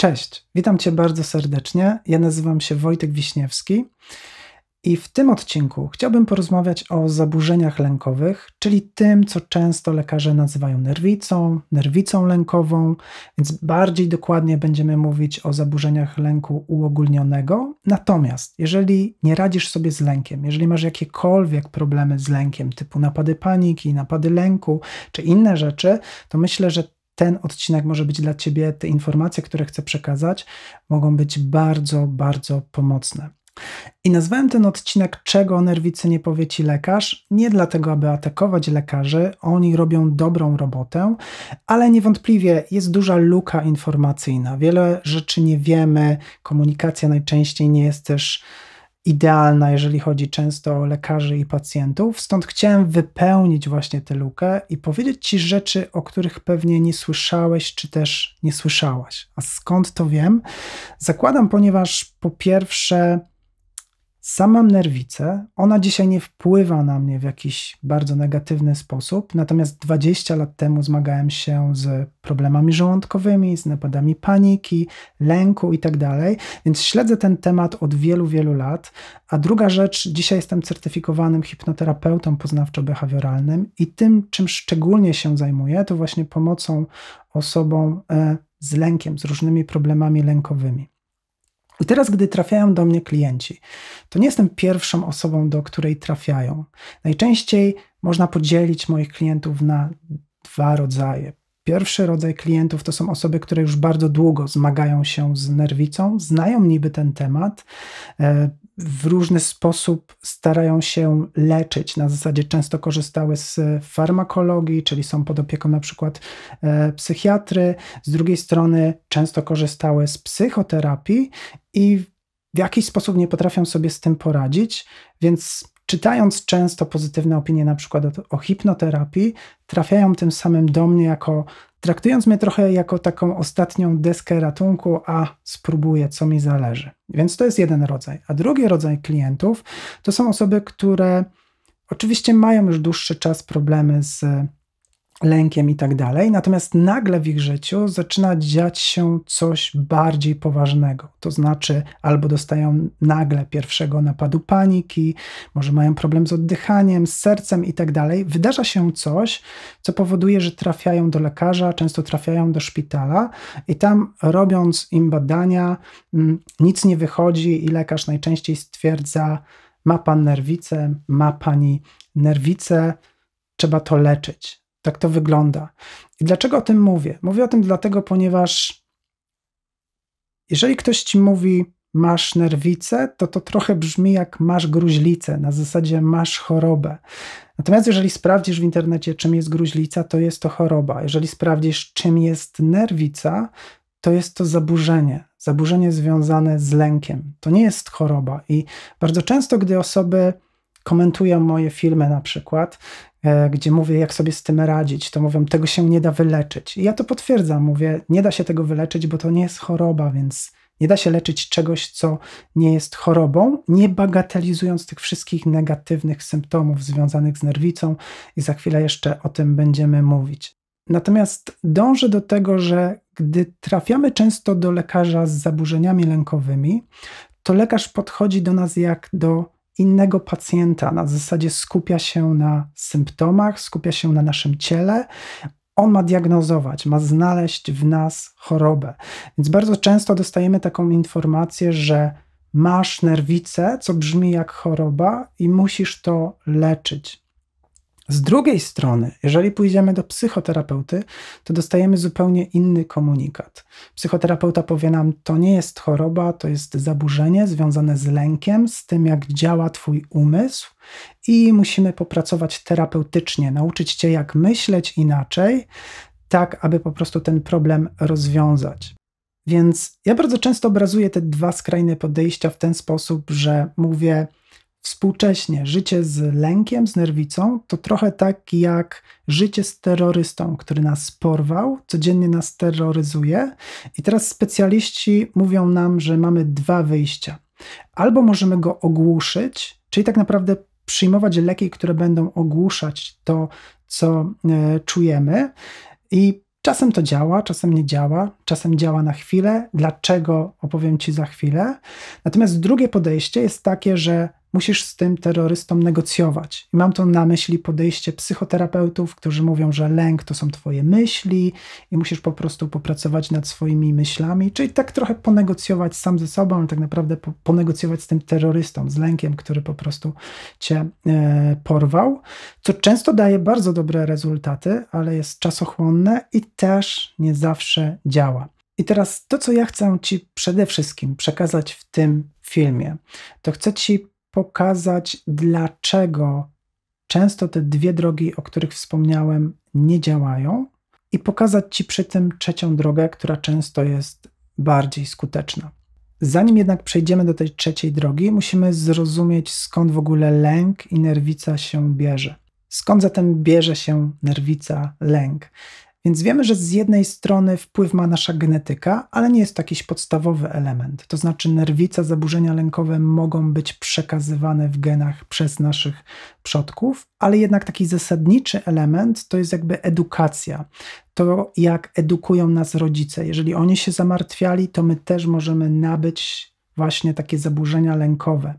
Cześć, witam Cię bardzo serdecznie. Ja nazywam się Wojtek Wiśniewski i w tym odcinku chciałbym porozmawiać o zaburzeniach lękowych, czyli tym, co często lekarze nazywają nerwicą, nerwicą lękową, więc bardziej dokładnie będziemy mówić o zaburzeniach lęku uogólnionego. Natomiast, jeżeli nie radzisz sobie z lękiem, jeżeli masz jakiekolwiek problemy z lękiem, typu napady paniki, napady lęku czy inne rzeczy, to myślę, że ten odcinek może być dla Ciebie, te informacje, które chcę przekazać, mogą być bardzo, bardzo pomocne. I nazwałem ten odcinek Czego o nerwicy nie powie Ci lekarz? Nie dlatego, aby atakować lekarzy, oni robią dobrą robotę, ale niewątpliwie jest duża luka informacyjna. Wiele rzeczy nie wiemy, komunikacja najczęściej nie jest też idealna, jeżeli chodzi często o lekarzy i pacjentów. Stąd chciałem wypełnić właśnie tę lukę i powiedzieć Ci rzeczy, o których pewnie nie słyszałeś, czy też nie słyszałaś. A skąd to wiem? Zakładam, ponieważ po pierwsze, sam mam nerwicę, ona dzisiaj nie wpływa na mnie w jakiś bardzo negatywny sposób, natomiast 20 lat temu zmagałem się z problemami żołądkowymi, z napadami paniki, lęku itd., tak więc śledzę ten temat od wielu, wielu lat. A druga rzecz, dzisiaj jestem certyfikowanym hipnoterapeutą poznawczo-behawioralnym i tym, czym szczególnie się zajmuję, to właśnie pomocą osobom e, z lękiem, z różnymi problemami lękowymi. I teraz, gdy trafiają do mnie klienci, to nie jestem pierwszą osobą, do której trafiają. Najczęściej można podzielić moich klientów na dwa rodzaje. Pierwszy rodzaj klientów to są osoby, które już bardzo długo zmagają się z nerwicą, znają niby ten temat, e, w różny sposób starają się leczyć. Na zasadzie często korzystały z farmakologii, czyli są pod opieką na przykład e, psychiatry, z drugiej strony często korzystały z psychoterapii i w jakiś sposób nie potrafią sobie z tym poradzić, więc czytając często pozytywne opinie na przykład o, o, hipnoterapii, trafiają tym samym do mnie jako, traktując mnie trochę jako taką ostatnią deskę ratunku, a spróbuję, co mi zależy. Więc to jest jeden rodzaj. A drugi rodzaj klientów to są osoby, które oczywiście mają już dłuższy czas problemy z lękiem i tak dalej. Natomiast nagle w ich życiu zaczyna dziać się coś bardziej poważnego. To znaczy, albo dostają nagle pierwszego napadu paniki, może mają problem z oddychaniem, z sercem i tak dalej. Wydarza się coś, co powoduje, że trafiają do lekarza, często trafiają do szpitala i tam robiąc im badania, mm, nic nie wychodzi i lekarz najczęściej stwierdza, ma pan nerwicę, ma pani nerwicę, trzeba to leczyć tak to wygląda. I dlaczego o tym mówię? Mówię o tym dlatego, ponieważ jeżeli ktoś ci mówi, masz nerwicę, to to trochę brzmi jak masz gruźlicę, na zasadzie masz chorobę. Natomiast jeżeli sprawdzisz w internecie, czym jest gruźlica, to jest to choroba. Jeżeli sprawdzisz, czym jest nerwica, to jest to zaburzenie, zaburzenie związane z lękiem. To nie jest choroba. I bardzo często, gdy osoby komentują moje filmy na przykład, E, gdzie mówię, jak sobie z tym radzić, to mówią, tego się nie da wyleczyć. I ja to potwierdzam, mówię, nie da się tego wyleczyć, bo to nie jest choroba, więc nie da się leczyć czegoś, co nie jest chorobą, nie bagatelizując tych wszystkich negatywnych symptomów związanych z nerwicą, i za chwilę jeszcze o tym będziemy mówić. Natomiast dążę do tego, że gdy trafiamy często do lekarza z zaburzeniami lękowymi, to lekarz podchodzi do nas jak do innego pacjenta. Na zasadzie skupia się na symptomach, skupia się na naszym ciele. On ma diagnozować, ma znaleźć w nas chorobę. Więc bardzo często dostajemy taką informację, że masz nerwicę, co brzmi jak choroba, i musisz to leczyć. Z drugiej strony, jeżeli pójdziemy do psychoterapeuty, to dostajemy zupełnie inny komunikat. Psychoterapeuta powie nam, to nie jest choroba, to jest zaburzenie związane z lękiem, z tym, jak działa Twój umysł, i musimy popracować terapeutycznie, nauczyć Cię, jak myśleć inaczej, tak aby po prostu ten problem rozwiązać. Więc ja bardzo często obrazuję te dwa skrajne podejścia w ten sposób, że mówię, współcześnie życie z lękiem, z nerwicą, to trochę tak jak życie z terrorystą, który nas porwał, codziennie nas terroryzuje. I teraz specjaliści mówią nam, że mamy dwa wyjścia. Albo możemy go ogłuszyć, czyli tak naprawdę przyjmować leki, które będą ogłuszać to, co e, czujemy. I czasem to działa, czasem nie działa, czasem działa na chwilę. Dlaczego opowiem Ci za chwilę. Natomiast drugie podejście jest takie, że musisz z tym terrorystą negocjować. I mam tu na myśli podejście psychoterapeutów, którzy mówią, że lęk to są twoje myśli i musisz po prostu popracować nad swoimi myślami, czyli tak trochę ponegocjować sam ze sobą, ale tak naprawdę po, ponegocjować z tym terrorystą, z lękiem, który po prostu cię e, porwał, co często daje bardzo dobre rezultaty, ale jest czasochłonne i też nie zawsze działa. I teraz to, co ja chcę Ci przede wszystkim przekazać w tym filmie, to chcę Ci pokazać, dlaczego często te dwie drogi, o których wspomniałem, nie działają, i pokazać Ci przy tym trzecią drogę, która często jest bardziej skuteczna. Zanim jednak przejdziemy do tej trzeciej drogi, musimy zrozumieć, skąd w ogóle lęk i nerwica się bierze. Skąd zatem bierze się nerwica, lęk? Więc wiemy, że z jednej strony wpływ ma nasza genetyka, ale nie jest to jakiś podstawowy element. To znaczy, nerwica, zaburzenia lękowe mogą być przekazywane w genach przez naszych przodków, ale jednak taki zasadniczy element to jest jakby edukacja. To, jak edukują nas rodzice. Jeżeli oni się zamartwiali, to my też możemy nabyć właśnie takie zaburzenia lękowe.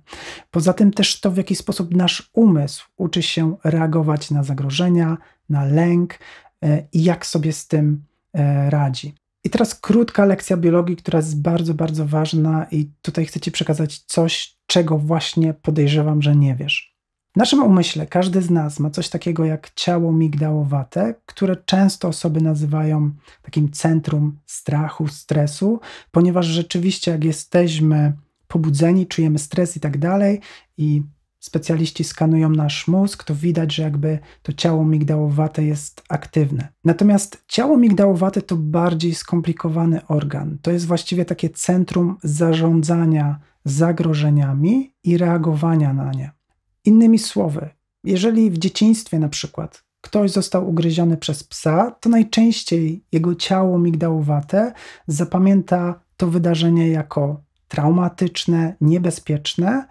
Poza tym też to, w jaki sposób nasz umysł uczy się reagować na zagrożenia, na lęk, E, i jak sobie z tym e, radzi. I teraz krótka lekcja biologii, która jest bardzo, bardzo ważna, i tutaj chcę Ci przekazać coś, czego właśnie podejrzewam, że nie wiesz. W naszym umyśle każdy z nas ma coś takiego jak ciało migdałowate, które często osoby nazywają takim centrum strachu, stresu, ponieważ rzeczywiście, jak jesteśmy pobudzeni, czujemy stres i tak dalej, i specjaliści skanują nasz mózg, to widać, że jakby to ciało migdałowate jest aktywne. Natomiast ciało migdałowate to bardziej skomplikowany organ. To jest właściwie takie centrum zarządzania zagrożeniami i reagowania na nie. Innymi słowy, jeżeli w dzieciństwie na przykład ktoś został ugryziony przez psa, to najczęściej jego ciało migdałowate zapamięta to wydarzenie jako traumatyczne, niebezpieczne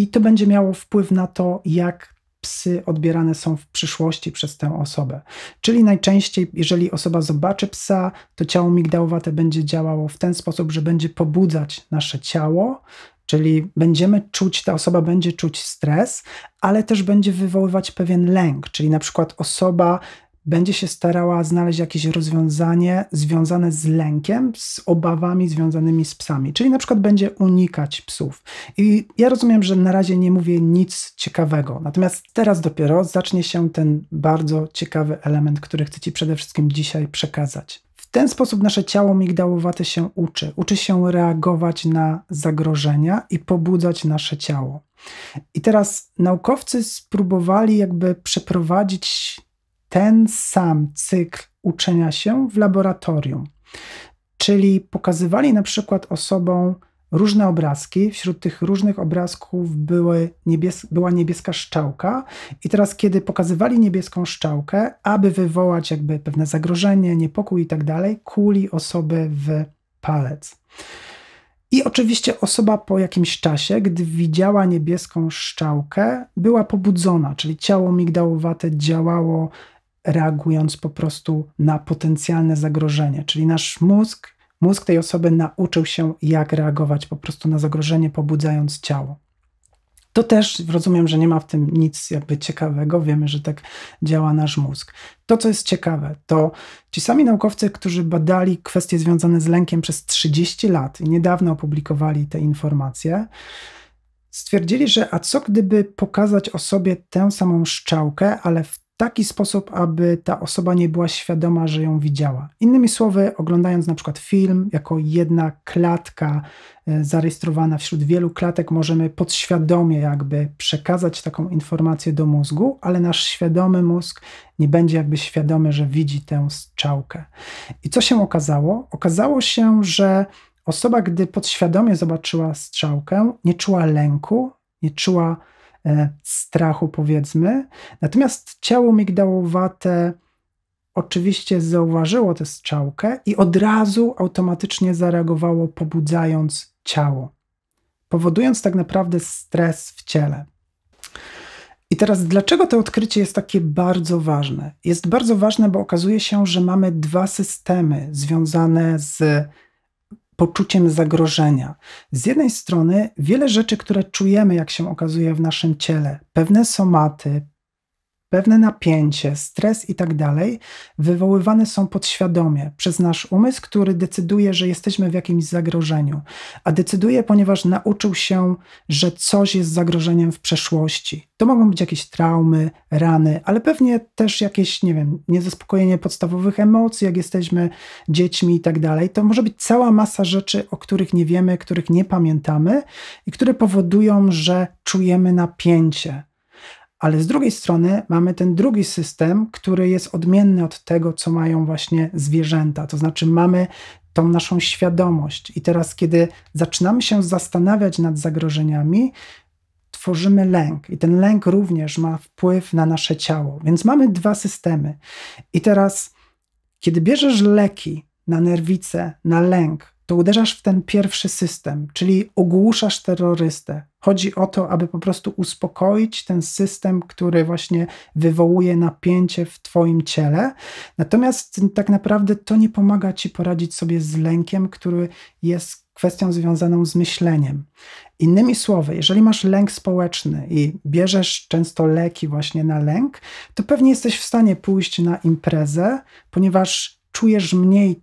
i to będzie miało wpływ na to, jak psy odbierane są w przyszłości przez tę osobę. Czyli najczęściej, jeżeli osoba zobaczy psa, to ciało migdałowate będzie działało w ten sposób, że będzie pobudzać nasze ciało, czyli będziemy czuć, ta osoba będzie czuć stres, ale też będzie wywoływać pewien lęk, czyli na przykład osoba będzie się starała znaleźć jakieś rozwiązanie związane z lękiem, z obawami związanymi z psami, czyli na przykład będzie unikać psów. I ja rozumiem, że na razie nie mówię nic ciekawego, natomiast teraz dopiero zacznie się ten bardzo ciekawy element, który chcę Ci przede wszystkim dzisiaj przekazać. W ten sposób nasze ciało migdałowate się uczy. Uczy się reagować na zagrożenia i pobudzać nasze ciało. I teraz naukowcy spróbowali jakby przeprowadzić ten sam cykl uczenia się w laboratorium. Czyli pokazywali na przykład osobom różne obrazki. Wśród tych różnych obrazków były niebies była niebieska szczałka, i teraz, kiedy pokazywali niebieską szczałkę, aby wywołać jakby pewne zagrożenie, niepokój i tak dalej, kuli osoby w palec. I oczywiście osoba po jakimś czasie, gdy widziała niebieską szczałkę, była pobudzona, czyli ciało migdałowate działało reagując po prostu na potencjalne zagrożenie. Czyli nasz mózg, mózg tej osoby nauczył się, jak reagować po prostu na zagrożenie, pobudzając ciało. To też rozumiem, że nie ma w tym nic jakby ciekawego. Wiemy, że tak działa nasz mózg. To, co jest ciekawe, to ci sami naukowcy, którzy badali kwestie związane z lękiem przez 30 lat i niedawno opublikowali te informacje, stwierdzili, że a co gdyby pokazać osobie tę samą szczałkę, ale w taki sposób, aby ta osoba nie była świadoma, że ją widziała. Innymi słowy, oglądając na przykład film jako jedna klatka e, zarejestrowana wśród wielu klatek, możemy podświadomie jakby przekazać taką informację do mózgu, ale nasz świadomy mózg nie będzie jakby świadomy, że widzi tę strzałkę. I co się okazało? Okazało się, że osoba, gdy podświadomie zobaczyła strzałkę, nie czuła lęku, nie czuła E, strachu, powiedzmy. Natomiast ciało migdałowate oczywiście zauważyło tę strzałkę i od razu automatycznie zareagowało, pobudzając ciało, powodując tak naprawdę stres w ciele. I teraz, dlaczego to odkrycie jest takie bardzo ważne? Jest bardzo ważne, bo okazuje się, że mamy dwa systemy związane z poczuciem zagrożenia. Z jednej strony, wiele rzeczy, które czujemy, jak się okazuje, w naszym ciele, pewne somaty, pewne napięcie, stres i tak dalej wywoływane są podświadomie przez nasz umysł, który decyduje, że jesteśmy w jakimś zagrożeniu. A decyduje, ponieważ nauczył się, że coś jest zagrożeniem w przeszłości. To mogą być jakieś traumy, rany, ale pewnie też jakieś, nie wiem, niezaspokojenie podstawowych emocji, jak jesteśmy dziećmi i tak dalej. To może być cała masa rzeczy, o których nie wiemy, których nie pamiętamy i które powodują, że czujemy napięcie ale z drugiej strony mamy ten drugi system, który jest odmienny od tego, co mają właśnie zwierzęta. To znaczy, mamy tą naszą świadomość. I teraz, kiedy zaczynamy się zastanawiać nad zagrożeniami, tworzymy lęk, i ten lęk również ma wpływ na nasze ciało. Więc mamy dwa systemy. I teraz, kiedy bierzesz leki na nerwicę, na lęk, to uderzasz w ten pierwszy system, czyli ogłuszasz terrorystę, Chodzi o to, aby po prostu uspokoić ten system, który właśnie wywołuje napięcie w Twoim ciele. Natomiast tak naprawdę to nie pomaga Ci poradzić sobie z lękiem, który jest kwestią związaną z myśleniem. Innymi słowy, jeżeli masz lęk społeczny i bierzesz często leki właśnie na lęk, to pewnie jesteś w stanie pójść na imprezę, ponieważ czujesz mniej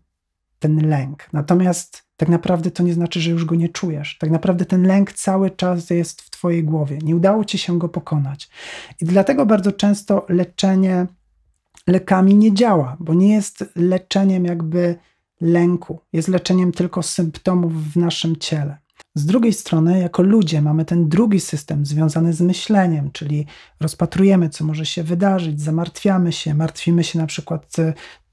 ten lęk. Natomiast tak naprawdę to nie znaczy, że już go nie czujesz. Tak naprawdę ten lęk cały czas jest w Twojej głowie. Nie udało Ci się go pokonać. I dlatego bardzo często leczenie lekami nie działa, bo nie jest leczeniem jakby lęku, jest leczeniem tylko symptomów w naszym ciele. Z drugiej strony, jako ludzie mamy ten drugi system związany z myśleniem, czyli rozpatrujemy, co może się wydarzyć, zamartwiamy się, martwimy się na przykład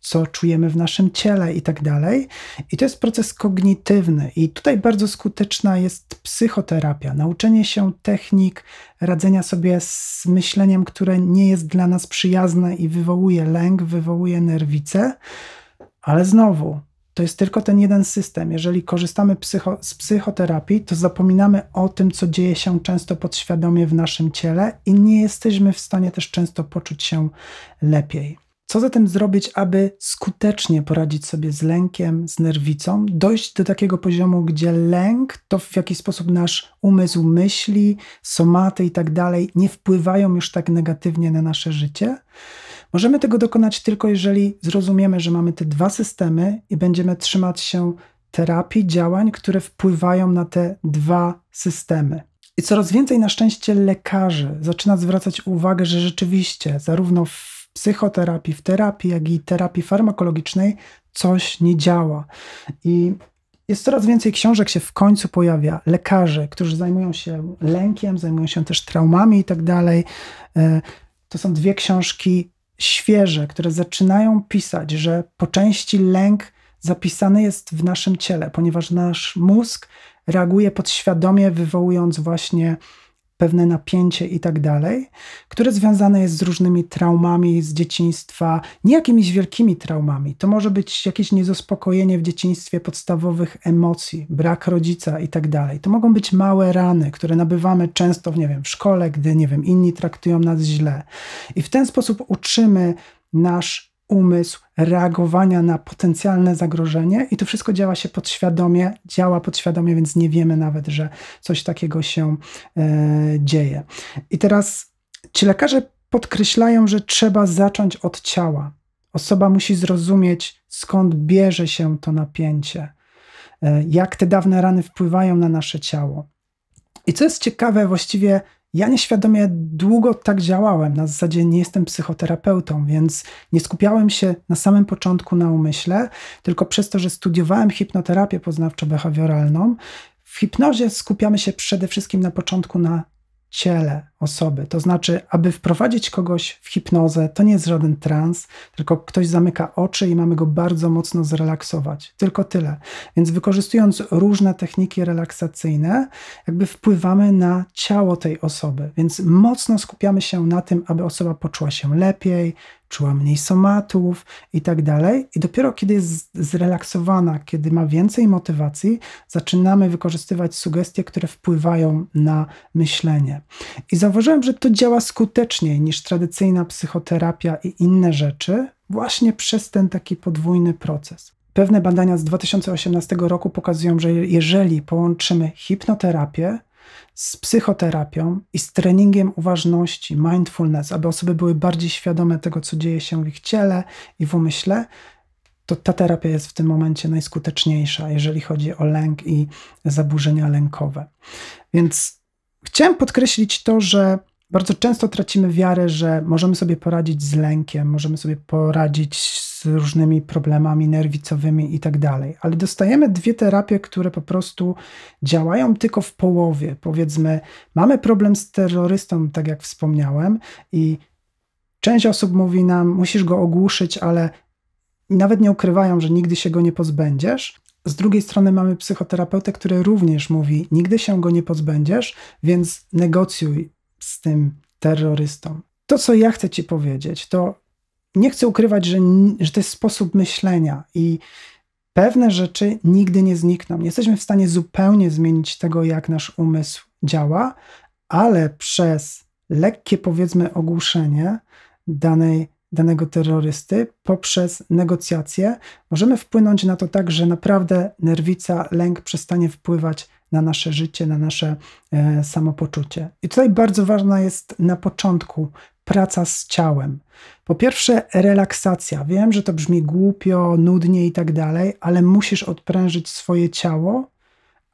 co czujemy w naszym ciele i tak dalej. I to jest proces kognitywny i tutaj bardzo skuteczna jest psychoterapia, nauczenie się technik radzenia sobie z myśleniem, które nie jest dla nas przyjazne i wywołuje lęk, wywołuje nerwice. Ale znowu, to jest tylko ten jeden system. Jeżeli korzystamy psycho, z psychoterapii, to zapominamy o tym, co dzieje się często podświadomie w naszym ciele i nie jesteśmy w stanie też często poczuć się lepiej. Co zatem zrobić, aby skutecznie poradzić sobie z lękiem, z nerwicą, dojść do takiego poziomu, gdzie lęk, to w jaki sposób nasz umysł myśli, somaty i tak dalej, nie wpływają już tak negatywnie na nasze życie? Możemy tego dokonać tylko, jeżeli zrozumiemy, że mamy te dwa systemy i będziemy trzymać się terapii, działań, które wpływają na te dwa systemy. I coraz więcej na szczęście lekarzy zaczyna zwracać uwagę, że rzeczywiście zarówno w psychoterapii, w terapii, jak i terapii farmakologicznej coś nie działa. I jest coraz więcej książek się w końcu pojawia, Lekarze, którzy zajmują się lękiem, zajmują się też traumami i tak dalej. E, to są dwie książki świeże, które zaczynają pisać, że po części lęk zapisany jest w naszym ciele, ponieważ nasz mózg reaguje podświadomie, wywołując właśnie pewne napięcie i tak dalej, które związane jest z różnymi traumami z dzieciństwa, nie jakimiś wielkimi traumami. To może być jakieś niezaspokojenie w dzieciństwie podstawowych emocji, brak rodzica i tak dalej. To mogą być małe rany, które nabywamy często, w, nie wiem, w szkole, gdy, nie wiem, inni traktują nas źle. I w ten sposób uczymy nasz umysł reagowania na potencjalne zagrożenie i to wszystko działa się podświadomie, działa podświadomie, więc nie wiemy nawet, że coś takiego się e, dzieje. I teraz ci lekarze podkreślają, że trzeba zacząć od ciała. Osoba musi zrozumieć, skąd bierze się to napięcie, e, jak te dawne rany wpływają na nasze ciało. I co jest ciekawe, właściwie ja nieświadomie długo tak działałem, na zasadzie nie jestem psychoterapeutą, więc nie skupiałem się na samym początku na umyśle, tylko przez to, że studiowałem hipnoterapię poznawczo-behawioralną, w hipnozie skupiamy się przede wszystkim na początku na ciele, osoby. To znaczy, aby wprowadzić kogoś w hipnozę, to nie jest żaden trans, tylko ktoś zamyka oczy i mamy go bardzo mocno zrelaksować. Tylko tyle. Więc wykorzystując różne techniki relaksacyjne, jakby wpływamy na ciało tej osoby. Więc mocno skupiamy się na tym, aby osoba poczuła się lepiej, czuła mniej somatów i tak dalej. I dopiero kiedy jest zrelaksowana, kiedy ma więcej motywacji, zaczynamy wykorzystywać sugestie, które wpływają na myślenie. I zauważ, zauważyłem, że to działa skuteczniej niż tradycyjna psychoterapia i inne rzeczy, właśnie przez ten taki podwójny proces. Pewne badania z 2018 roku pokazują, że jeżeli połączymy hipnoterapię z psychoterapią i z treningiem uważności, mindfulness, aby osoby były bardziej świadome tego, co dzieje się w ich ciele i w umyśle, to ta terapia jest w tym momencie najskuteczniejsza, jeżeli chodzi o lęk i zaburzenia lękowe. Więc Chciałem podkreślić to, że bardzo często tracimy wiarę, że możemy sobie poradzić z lękiem, możemy sobie poradzić z różnymi problemami nerwicowymi i tak dalej, ale dostajemy dwie terapie, które po prostu działają tylko w połowie. Powiedzmy, mamy problem z terrorystą, tak jak wspomniałem, i część osób mówi nam, musisz go ogłuszyć, ale nawet nie ukrywają, że nigdy się go nie pozbędziesz. Z drugiej strony mamy psychoterapeutę, który również mówi: Nigdy się go nie pozbędziesz, więc negocjuj z tym terrorystą. To, co ja chcę ci powiedzieć, to nie chcę ukrywać, że, że to jest sposób myślenia i pewne rzeczy nigdy nie znikną. Nie jesteśmy w stanie zupełnie zmienić tego, jak nasz umysł działa, ale przez lekkie, powiedzmy, ogłuszenie danej danego terrorysty poprzez negocjacje możemy wpłynąć na to tak, że naprawdę nerwica, lęk przestanie wpływać na nasze życie, na nasze e, samopoczucie. I tutaj bardzo ważna jest na początku praca z ciałem. Po pierwsze, relaksacja. Wiem, że to brzmi głupio, nudnie i tak dalej, ale musisz odprężyć swoje ciało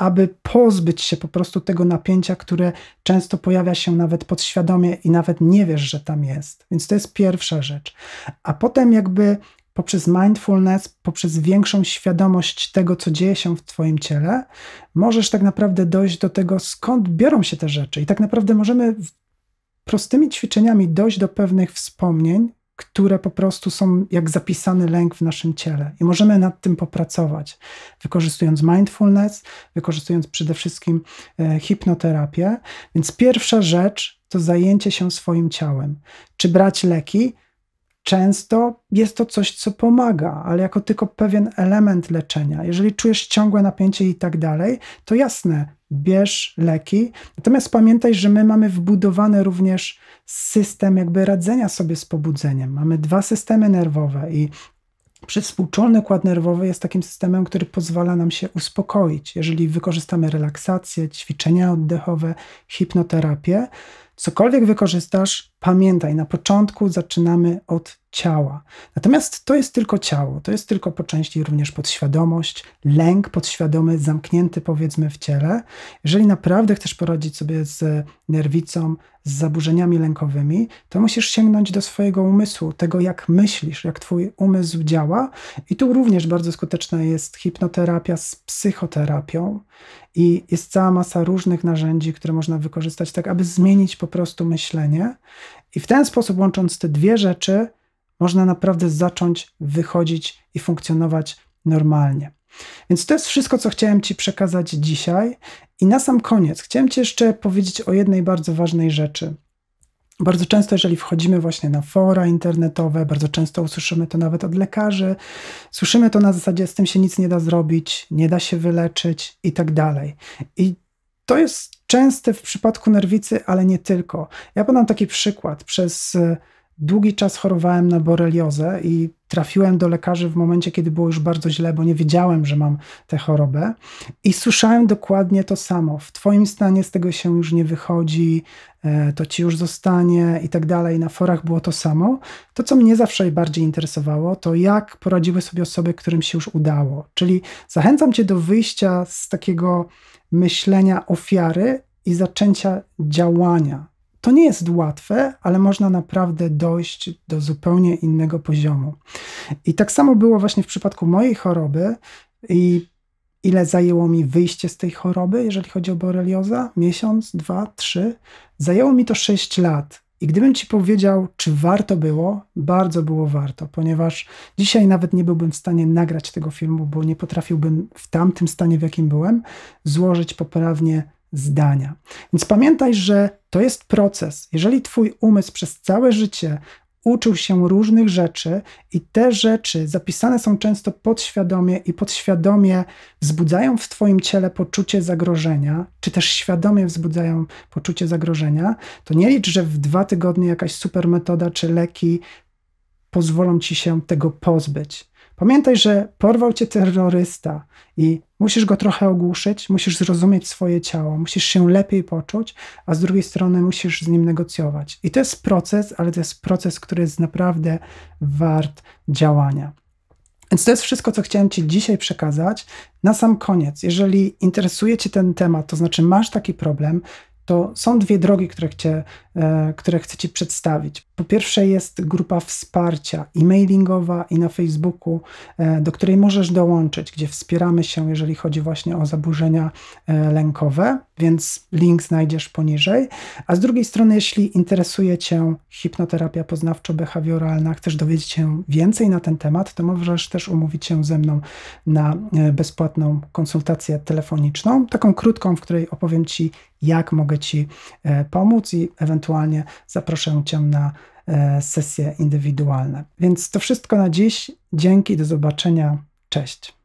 aby pozbyć się po prostu tego napięcia, które często pojawia się nawet podświadomie i nawet nie wiesz, że tam jest. Więc to jest pierwsza rzecz. A potem, jakby poprzez mindfulness, poprzez większą świadomość tego, co dzieje się w Twoim ciele, możesz tak naprawdę dojść do tego, skąd biorą się te rzeczy. I tak naprawdę możemy prostymi ćwiczeniami dojść do pewnych wspomnień, które po prostu są jak zapisany lęk w naszym ciele. I możemy nad tym popracować, wykorzystując mindfulness, wykorzystując przede wszystkim e, hipnoterapię. Więc pierwsza rzecz to zajęcie się swoim ciałem. Czy brać leki? Często jest to coś, co pomaga, ale jako tylko pewien element leczenia. Jeżeli czujesz ciągłe napięcie i tak dalej, to jasne, bierz leki. Natomiast pamiętaj, że my mamy wbudowany również system jakby radzenia sobie z pobudzeniem. Mamy dwa systemy nerwowe i Przedwspółczulny układ nerwowy jest takim systemem, który pozwala nam się uspokoić. Jeżeli wykorzystamy relaksację, ćwiczenia oddechowe, hipnoterapię, Cokolwiek wykorzystasz, pamiętaj, na początku zaczynamy od ciała. Natomiast to jest tylko ciało, to jest tylko po części również podświadomość, lęk podświadomy, zamknięty powiedzmy w ciele. Jeżeli naprawdę chcesz poradzić sobie z nerwicą, z zaburzeniami lękowymi, to musisz sięgnąć do swojego umysłu, tego jak myślisz, jak twój umysł działa. I tu również bardzo skuteczna jest hipnoterapia z psychoterapią. I jest cała masa różnych narzędzi, które można wykorzystać, tak aby zmienić po prostu myślenie. I w ten sposób, łącząc te dwie rzeczy, można naprawdę zacząć wychodzić i funkcjonować normalnie. Więc to jest wszystko, co chciałem Ci przekazać dzisiaj. I na sam koniec chciałem Ci jeszcze powiedzieć o jednej bardzo ważnej rzeczy. Bardzo często, jeżeli wchodzimy właśnie na fora internetowe, bardzo często usłyszymy to nawet od lekarzy, słyszymy to na zasadzie, z tym się nic nie da zrobić, nie da się wyleczyć i tak dalej. I to jest częste w przypadku nerwicy, ale nie tylko. Ja podam taki przykład. Przez e, długi czas chorowałem na boreliozę i trafiłem do lekarzy w momencie, kiedy było już bardzo źle, bo nie wiedziałem, że mam tę chorobę i słyszałem dokładnie to samo. W twoim stanie z tego się już nie wychodzi, e, to ci już zostanie i tak dalej. Na forach było to samo. To, co mnie zawsze bardziej interesowało, to jak poradziły sobie osoby, którym się już udało. Czyli zachęcam cię do wyjścia z takiego myślenia ofiary i zaczęcia działania. To nie jest łatwe, ale można naprawdę dojść do zupełnie innego poziomu. I tak samo było właśnie w przypadku mojej choroby i ile zajęło mi wyjście z tej choroby, jeżeli chodzi o borelioza? Miesiąc, dwa, trzy. Zajęło mi to sześć lat. I gdybym ci powiedział, czy warto było, bardzo było warto, ponieważ dzisiaj nawet nie byłbym w stanie nagrać tego filmu, bo nie potrafiłbym w tamtym stanie, w jakim byłem, złożyć poprawnie zdania. Więc pamiętaj, że to jest proces. Jeżeli twój umysł przez całe życie uczył się różnych rzeczy i te rzeczy zapisane są często podświadomie i podświadomie wzbudzają w twoim ciele poczucie zagrożenia, czy też świadomie wzbudzają poczucie zagrożenia, to nie licz, że w dwa tygodnie jakaś super metoda czy leki pozwolą ci się tego pozbyć. Pamiętaj, że porwał cię terrorysta i musisz go trochę ogłuszyć, musisz zrozumieć swoje ciało, musisz się lepiej poczuć, a z drugiej strony musisz z nim negocjować. I to jest proces, ale to jest proces, który jest naprawdę wart działania. Więc to jest wszystko, co chciałem Ci dzisiaj przekazać. Na sam koniec, jeżeli interesuje Cię ten temat, to znaczy masz taki problem, to są dwie drogi, które chcę, e, które chcę Ci przedstawić. Po pierwsze jest grupa wsparcia i mailingowa, i na Facebooku, e, do której możesz dołączyć, gdzie wspieramy się, jeżeli chodzi właśnie o zaburzenia e, lękowe więc link znajdziesz poniżej. A z drugiej strony, jeśli interesuje Cię hipnoterapia poznawczo-behawioralna, chcesz dowiedzieć się więcej na ten temat, to możesz też umówić się ze mną na e, bezpłatną konsultację telefoniczną, taką krótką, w której opowiem Ci, jak mogę Ci e, pomóc i ewentualnie zaproszę Cię na e, sesje indywidualne. Więc to wszystko na dziś. Dzięki, do zobaczenia. Cześć.